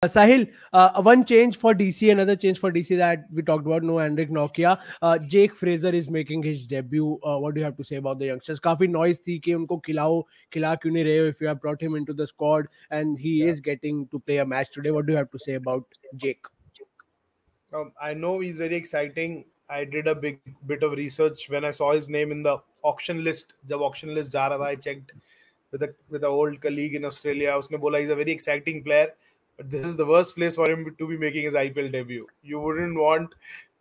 Uh, Sahil, uh, one change for DC, another change for DC that we talked about. No, Andrik Nokia. Uh, Jake Fraser is making his debut. Uh, what do you have to say about the youngsters? Kafi noise thi ki unko khilao, khila rahe if you have brought him into the squad and he yeah. is getting to play a match today. What do you have to say about Jake? Um, I know he's very exciting. I did a big bit of research when I saw his name in the auction list. The auction list ja tha, I checked with a with an old colleague in Australia. Usne bola he's a very exciting player. But this is the worst place for him to be making his IPL debut. You wouldn't want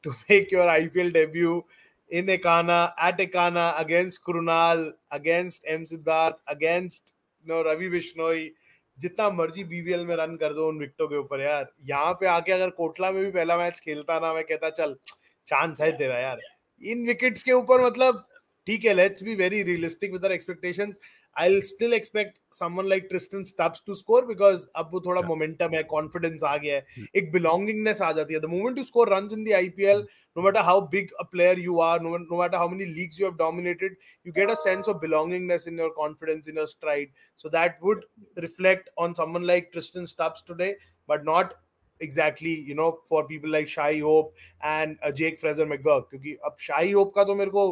to make your IPL debut in Ekana, at Ekana, against Kurunal, against M. Siddharth, against you know, Ravi Vishnoi. जितना मर्जी BBL में run कर दो उन विकटों के ऊपर यार यहाँ पे आके अगर कोटला में भी पहला मैच खेलता ना मैं कहता चल चांस है तेरा यार इन विकेट्स के ऊपर मतलब ठीक है let's be very realistic with our expectations I still expect someone like Tristan Stubbs to score because अब वो थोड़ा मोमेंटम है कॉन्फिडेंस आ गया है hmm. एक बिलोंगिंगनेस आ जाती है the moment to score run in the IPL no matter how big a player you are no matter how many leagues you have dominated you get a sense of belongingness in your confidence in your stride so that would reflect on someone like Tristan Stubbs today but not exactly you know for people like Shai hope and Jake Fraser McGurk क्योंकि अब शाही hope का तो मेरे को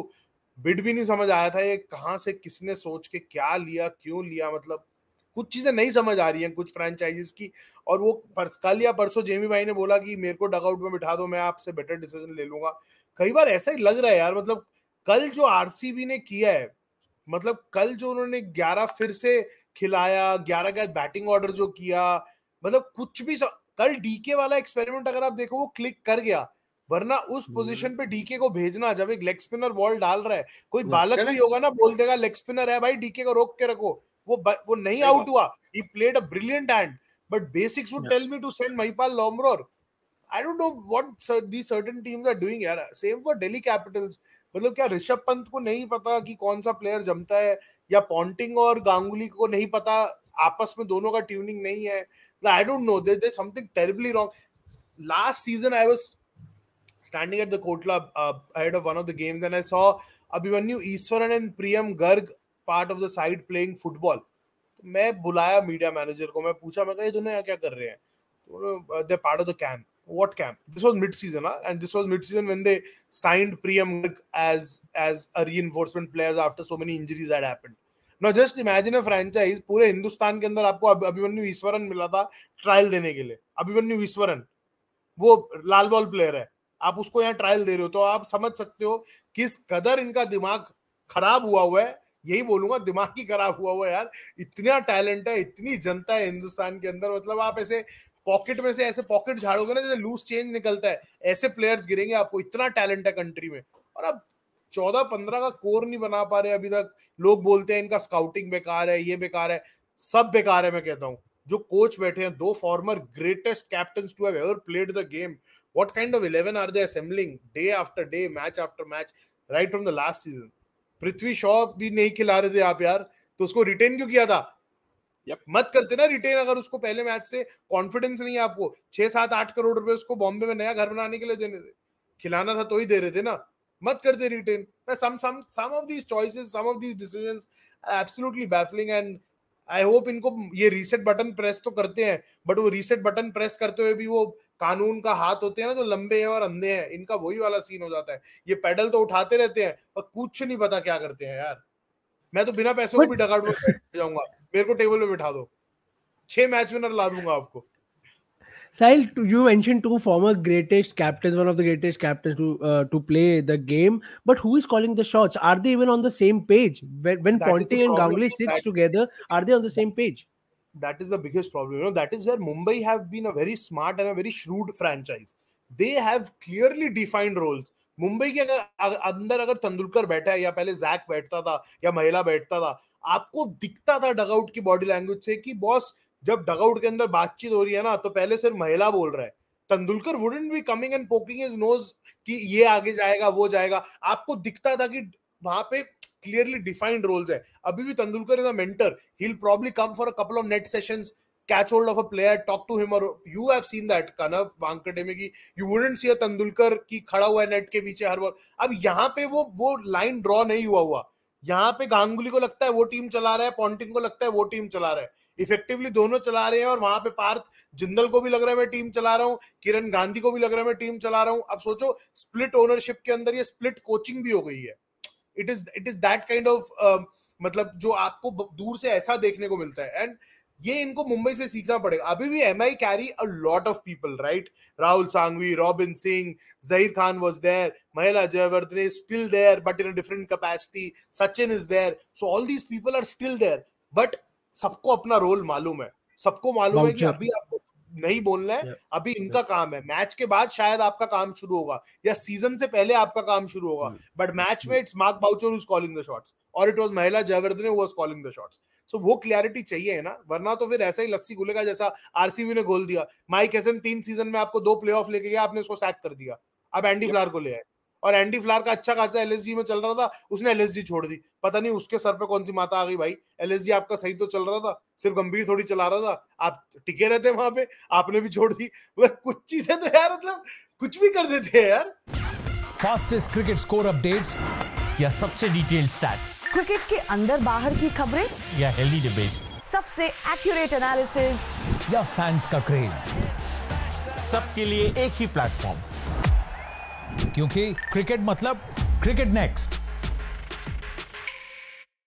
bid भी नहीं समझ आया था ये कहाँ से किसने सोच के क्या लिया क्यों लिया मतलब कुछ चीजें नहीं समझ आ रही हैं कुछ फ्रेंचाइजीज की और वो कल या परसों जेमी भाई ने बोला कि मेरे को डगआउट में बिठा दो मैं आपसे बेटर डिसीजन ले लूंगा कई बार ऐसा ही लग रहा है यार मतलब कल जो आरसीबी ने किया है मतलब कल जो उन्होंने ग्यारह फिर से खिलाया ग्यारह का बैटिंग ऑर्डर जो किया मतलब कुछ भी सब, कल डीके वाला एक्सपेरिमेंट अगर आप देखो वो क्लिक कर गया वरना उस पोजीशन हम्म। पे डीके को भेजना जब एक लेग स्पिनर बॉल डाल रहा है कोई बालक भी होगा ना बोल देगा लेग स्पिनर है भाई डीके को रोक के रखो वो वो नहीं आउट हुआ ही played a brilliant hand but basics would tell me to send Mahipal Lomror I don't know what the certain teams are doing यार सेम फॉर दिल्ली कैपिटल्स मतलब क्या ऋषभ पंत को नहीं पता कि कौन सा प्लेयर जमता है या पॉन्टिंग और गांगुली को नहीं पता आपस में दोनों का ट्यूनिंग नहीं है I don't know there is something terribly wrong last season I was standing at the Kotla uh, ahead of one of the games, and I saw Abhimanyu Iswaran and Priyam Garg part of the side playing football. तो मैं बुलाया media manager को मैं पूछा मैं कहा ये दोनों यहाँ क्या कर रहे हैं they part of the camp what camp this was mid season and this was mid season when they signed Priyam as as a re players after so many injuries had happen no just imagine a franchise पूरे हिंदुस्तान के अंदर आपको अभिमन्यु ईश्वरन मिला था trial देने के लिए अभिमन्यु ईश्वरन वो लाल बॉल प्लेयर है आप उसको यहाँ ट्रायल दे रहे हो तो आप समझ सकते हो किस कदर इनका दिमाग खराब हुआ हुआ है यही बोलूंगा दिमाग ही खराब हुआ हुआ है यार इतना टैलेंट है इतनी जनता है हिंदुस्तान के अंदर मतलब आप ऐसे पॉकेट में से ऐसे पॉकेट झाड़ोगे ना जैसे लूज चेंज निकलता है ऐसे प्लेयर्स गिरेंगे आपको इतना टैलेंट है कंट्री में और आप चौदह पंद्रह का कोर नहीं बना पा रहे अभी तक लोग बोलते हैं इनका स्काउटिंग बेकार है ये बेकार है सब बेकार है मैं कहता हूँ जो कोच बैठे हैं दो former greatest captain to have ever played the game What kind of 11 are they assembling day after day, match after match, right from the last season? prithvi shaw bhi nahi खिला rahe the aap yaar to usko retain kyu kiya tha yep. मत करते ना retain अगर उसको पहले match से confidence नहीं है आपको छह सात आठ करोड़ रुपए उसको बॉम्बे में नया घर बनाने के लिए देने थे खिलाना था तो ही दे रहे थे ना मत करते retain some some some of these choices some of these decisions absolutely baffling and I hope इनको ये रीसेट बटन प्रेस तो करते हैं बट वो रीसेट बटन प्रेस करते हुए भी वो कानून का हाथ होते हैं ना जो लंबे हैं और अंधे हैं इनका वही वाला सीन हो जाता है ये पेडल तो उठाते रहते हैं पर कुछ नहीं पता क्या करते हैं यार मैं तो बिना पैसों को भी डकाउट में जाऊंगा मेरे को टेबल पे बिठा दो छह मैच विनर ला दूंगा आपको Sahil, you mentioned two former greatest captains, one of the greatest captains to uh, to play the game. But who is calling the shots? Are they even on the same page? When, when Ponting and Ganguly sits that... together, are they on the same page? that is the biggest problem. You know, that is where Mumbai have been a very smart and a very shrewd franchise. They have clearly defined roles. Mumbai के अगर अंदर अगर तेंदुलकर बैठा है या पहले Jack बैठता था या महिला बैठता था आपको दिखता था डगआउट की बॉडी लैंग्वेज से कि बॉस जब डगआउट के अंदर बातचीत हो रही है ना तो पहले सिर्फ महिला बोल रहा है Tendulkar wouldn't be coming and poking his nose कि ये आगे जाएगा वो जाएगा आपको दिखता था कि वहां पे क्लियरली डिफाइंड रोल्स है अबी भी Tendulkar is a mentor he come for a couple of net sessions catch hold of a player talk to him और यू हैव सीन दैट कनव वांकडे में यू वुडंट सी अ की खड़ा हुआ है नेट के पीछे हर बार अब यहां पे वो वो लाइन ड्रॉ नहीं हुआ हुआ यहां पे गांगुली को लगता है वो टीम चला रहा है पॉन्टिंग को लगता है वो टीम चला रहा है इफेक्टिवली दोनों चला रहे हैं और वहां पे पार्थ जिंदल को भी लग रहा है मैं टीम चला रहा हूँ किरण गांधी को भी लग रहा है मैं टीम चला रहा हूँ अब सोचो स्प्लिट ओनरशिप के अंदर ये स्प्लिट कोचिंग भी हो गई है it is it is that kind of मतलब जो आपको दूर से ऐसा देखने को मिलता है एंड ये इनको मुंबई से सीखना पड़ेगा अभी भी M I carry a lot of people right Rahul Sanghvi Robin Singh Zaheer Khan was there Mahela Jayawardene is still there but in different capacity Sachin is there so all these people are still there but सबको अपना रोल मालूम है सबको मालूम है कि अभी आप नहीं बोलना है अभी इनका काम है मैच के बाद शायद आपका काम शुरू होगा या सीजन से पहले आपका काम शुरू होगा बट hmm. Match hmm. में it's Mark Boucher is calling the shots और it was Mahela Jayawardene was calling the shots so वो क्लियरिटी चाहिए है ना वरना तो फिर ऐसा ही लस्सी घुलेगा जैसा आरसीबी ने गोल दिया माइक हेसन तीन सीजन में आपको दो प्ले लेके गया आपने उसको सैक कर दिया अब एंडी फ्लार को ले आए और एंडी फ्लार का अच्छा खासा एल में चल रहा था उसने एल छोड़ दी पता नहीं उसके सर पे कौन सी माता आ गई भाई एल आपका सही तो चल रहा था सिर्फ गंभीर थोड़ी चला रहा था आप टिके रहते वहां पे आपने भी छोड़ दी वह कुछ चीजें तो यार मतलब कुछ भी कर देते हैं यार फास्टेस्ट क्रिकेट स्कोर अपडेट्स या सबसे डिटेल्ड स्टैट्स क्रिकेट के अंदर बाहर की खबरें या हेल्दी डिबेट्स सबसे एक्यूरेट एनालिसिस या फैंस का क्रेज सबके लिए एक ही प्लेटफॉर्म क्योंकि क्रिकेट मतलब क्रिकेट नेक्स्ट